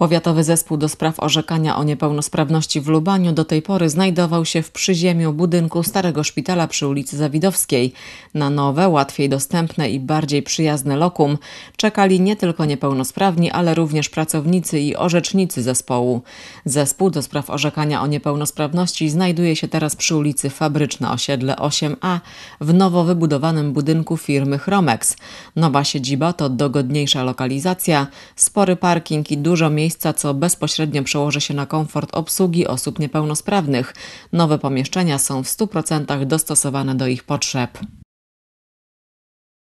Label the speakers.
Speaker 1: Powiatowy Zespół do Spraw Orzekania o Niepełnosprawności w Lubaniu do tej pory znajdował się w przyziemiu budynku Starego Szpitala przy ulicy Zawidowskiej. Na nowe, łatwiej dostępne i bardziej przyjazne lokum czekali nie tylko niepełnosprawni, ale również pracownicy i orzecznicy zespołu. Zespół do Spraw Orzekania o Niepełnosprawności znajduje się teraz przy ulicy Fabryczna Osiedle 8A w nowo wybudowanym budynku firmy Chromex. Nowa siedziba to dogodniejsza lokalizacja, spory parking i dużo miejsc miejsca, co bezpośrednio przełoży się na komfort obsługi osób niepełnosprawnych. Nowe pomieszczenia są w 100% dostosowane do ich potrzeb.